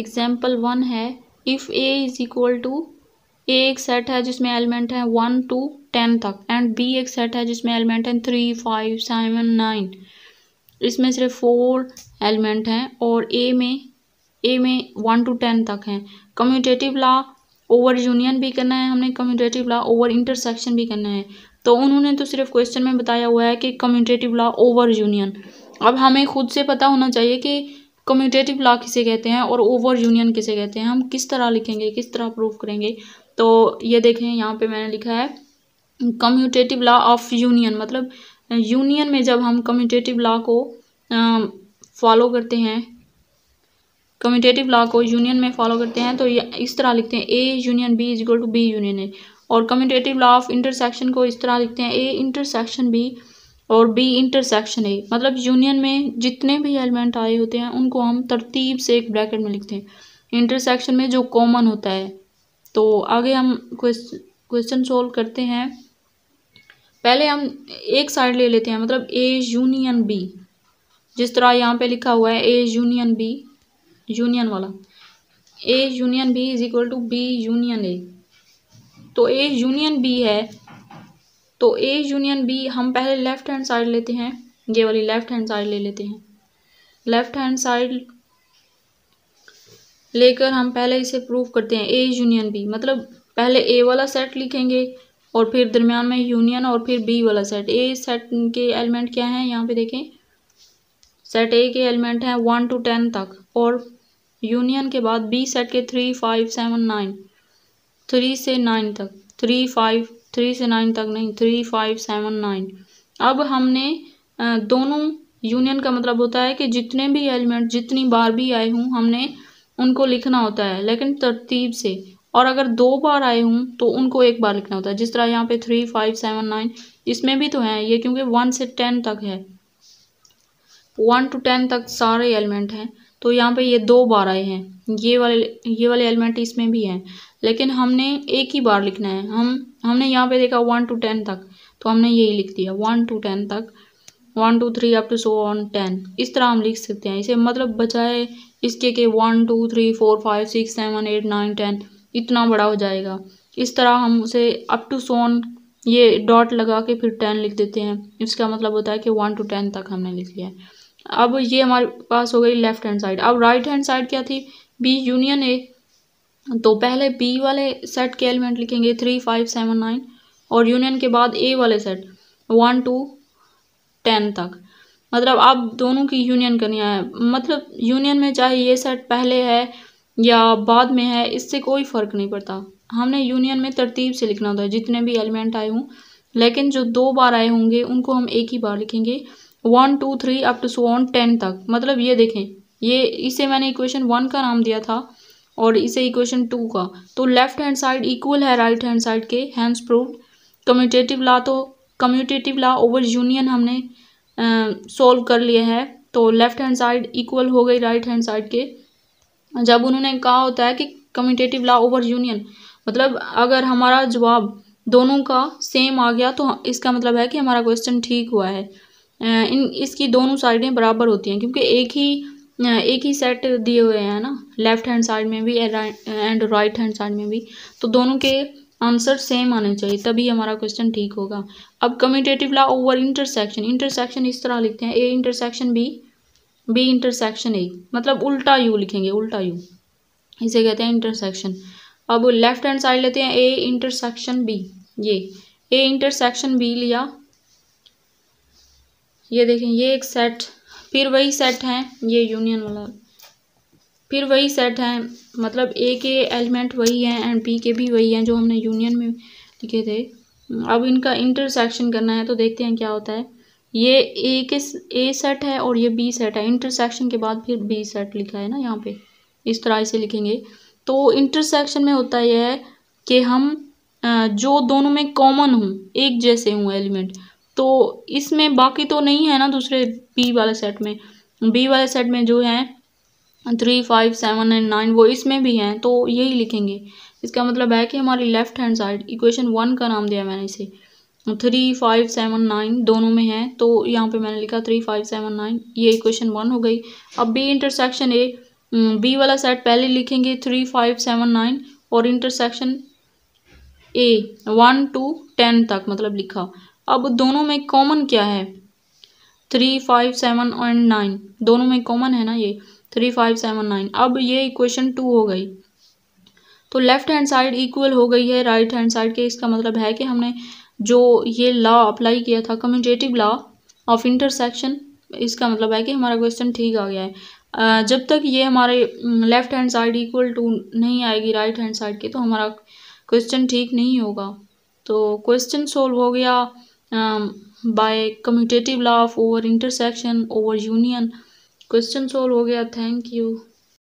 example one है if A is equal to A एक set है जिसमें एलिमेंट है वन टू टेन तक एंड बी एक सेट है जिसमें एलिमेंट हैं थ्री फाइव सेवन नाइन इसमें सिर्फ फोर एलिमेंट हैं और ए में ए में वन टू टेन तक हैं कम्यूटेटिव लॉ ओवर यूनियन भी करना है हमने कम्यूटेटिव लॉ ओवर इंटरसेक्शन भी करना है तो उन्होंने तो सिर्फ क्वेश्चन में बताया हुआ है कि कम्यूटेटिव लॉ ओवर यूनियन अब हमें खुद से पता होना चाहिए कि कम्यूटेटिव लॉ किसे कहते हैं और ओवर यूनियन किसे कहते हैं हम किस तरह लिखेंगे किस तरह प्रूव करेंगे तो ये देखें यहाँ पे मैंने लिखा है कम्यूटेटिव लॉ ऑफ यूनियन मतलब यूनियन में जब हम कम्यूटेटिव लॉ को फॉलो करते हैं कम्यूटेटिव लॉ को यूनियन में फॉलो करते हैं तो इस तरह लिखते हैं A union B is equal to B union A और कम्यूटेटिव लॉ ऑफ इंटरसेक्शन को इस तरह लिखते हैं ए इंटरसेक्शन बी और बी इंटरसेक्शन ए मतलब यूनियन में जितने भी एलिमेंट आए होते हैं उनको हम तरतीब से एक ब्रैकेट में लिखते हैं इंटरसेक्शन में जो कॉमन होता है तो आगे हम क्वेश्चन सोल्व करते हैं पहले हम एक साइड ले लेते हैं मतलब ए यूनियन बी जिस तरह यहाँ पे लिखा हुआ है ए यूनियन बी यूनियन वाला A union B is equal to B union A तो ए यूनियन बी है तो ए यूनियन बी हम पहले लेफ़्ट हैंड साइड लेते हैं ये वाली लेफ़्ट हैंड साइड ले लेते हैं लेफ़्ट हैंड साइड लेकर हम पहले इसे प्रूव करते हैं ए यूनियन बी मतलब पहले ए वाला सेट लिखेंगे और फिर दरमियान में यूनियन और फिर बी वाला सेट ए सेट के एलिमेंट क्या हैं यहाँ पे देखें सेट ए के एलिमेंट हैं वन टू टेन तक और यूनियन के बाद बी सेट के three five seven nine three से नाइन तक थ्री फाइव थ्री से नाइन तक नहीं थ्री फाइव सेवन नाइन अब हमने दोनों यूनियन का मतलब होता है कि जितने भी एलिमेंट जितनी बार भी आए हूँ हमने उनको लिखना होता है लेकिन तरतीब से और अगर दो बार आए हूँ तो उनको एक बार लिखना होता है जिस तरह यहाँ पे थ्री फाइव सेवन नाइन इसमें भी तो है ये क्योंकि वन से टेन तक है वन टू टेन तक सारे एलिमेंट हैं तो यहाँ पे ये दो बार आए हैं ये वाले ये वाले एलिमेंट इसमें भी हैं लेकिन हमने एक ही बार लिखना है हम हमने यहाँ पे देखा वन टू टेन तक तो हमने यही लिख दिया वन टू टेन तक one two three up to so on ten इस तरह हम लिख सकते हैं इसे मतलब बचाए इसके के one two three four five six seven eight nine ten इतना बड़ा हो जाएगा इस तरह हम उसे अप टू सोन ये डॉट लगा के फिर टेन लिख देते हैं इसका मतलब होता है कि वन टू टेन तक हमने लिख लिया है अब ये हमारे पास हो गई लेफ्ट हैंड साइड अब राइट हैंड साइड क्या थी बी यूनियन ए तो पहले बी वाले सेट के एलिमेंट लिखेंगे थ्री फाइव सेवन नाइन और यूनियन के बाद ए वाले सेट वन टू टेन तक मतलब आप दोनों की यूनियन करनी है मतलब यूनियन में चाहे ये सेट पहले है या बाद में है इससे कोई फ़र्क नहीं पड़ता हमने यूनियन में तरतीब से लिखना होता है जितने भी एलिमेंट आए हों लेकिन जो दो बार आए होंगे उनको हम एक ही बार लिखेंगे one two three up to so on ten तक मतलब ये देखें ये इसे मैंने इक्वेशन वन का नाम दिया था और इसे इक्वेशन टू का तो लेफ्ट हैंड साइड इक्वल है राइट हैंड साइड के हैंड्स प्रूव कम्यूटेटिव ला तो कम्यूटेटिव ला ओवर यूनियन हमने सोल्व कर लिया है तो लेफ्ट हैंड साइड इक्वल हो गई राइट हैंड साइड के जब उन्होंने कहा होता है कि कम्यूटेटिव ला ओवर यूनियन मतलब अगर हमारा जवाब दोनों का सेम आ गया तो इसका मतलब है कि हमारा क्वेश्चन ठीक हुआ है इन इसकी दोनों साइडें बराबर होती हैं क्योंकि एक ही एक ही सेट दिए हुए हैं ना लेफ़्ट हैंड साइड में भी एंड राइट हैंड साइड में भी तो दोनों के आंसर सेम आने चाहिए तभी हमारा क्वेश्चन ठीक होगा अब commutative law over intersection intersection इस तरह लिखते हैं A intersection B B intersection A मतलब उल्टा यू लिखेंगे उल्टा यू इसे कहते हैं इंटरसेक्शन अब लेफ्ट हैंड साइड लेते हैं ए इंटरसेक्शन बी ये ए इंटरसेक्शन बी लिया ये देखें ये एक सेट फिर वही सेट हैं ये यूनियन वाला फिर वही सेट हैं मतलब ए के एलिमेंट वही हैं एंड बी के भी वही हैं जो हमने यूनियन में लिखे थे अब इनका इंटरसेक्शन करना है तो देखते हैं क्या होता है ये ए के ए सेट है और ये बी सेट है इंटरसेक्शन के बाद फिर बी सेट लिखा है ना यहाँ पे इस तरह से लिखेंगे तो इंटरसेक्शन में होता यह है कि हम जो दोनों में कॉमन हूँ एक जैसे हूँ एलिमेंट तो इसमें बाकी तो नहीं है ना दूसरे बी वाले सेट में बी वाले सेट में जो है three five seven and nine वो इसमें भी हैं तो यही लिखेंगे इसका मतलब है कि हमारी left hand side equation one का नाम दिया मैंने इसे थ्री फाइव सेवन नाइन दोनों में है तो यहाँ पे मैंने लिखा थ्री फाइव सेवन नाइन ये इक्वेशन वन हो गई अब बी इंटरसेक्शन ए बी वाला सेट पहले लिखेंगे थ्री फाइव सेवन नाइन और intersection A one two ten तक मतलब लिखा अब दोनों में कॉमन क्या है three five seven and nine दोनों में कॉमन है ना ये थ्री फाइव सेवन नाइन अब ये इक्वेशन टू हो गई तो लेफ़्ट हैंड साइड इक्वल हो गई है राइट हैंड साइड के इसका मतलब है कि हमने जो ये लॉ अप्लाई किया था कम्यूटेटिव लॉ ऑफ इंटरसेक्शन इसका मतलब है कि हमारा क्वेश्चन ठीक आ गया है जब तक ये हमारे left hand side equal to नहीं आएगी राइट हैंड साइड की तो हमारा क्वेश्चन ठीक नहीं होगा तो क्वेश्चन सोल्व हो गया by commutative law of over intersection over union question solve हो गया थैंक यू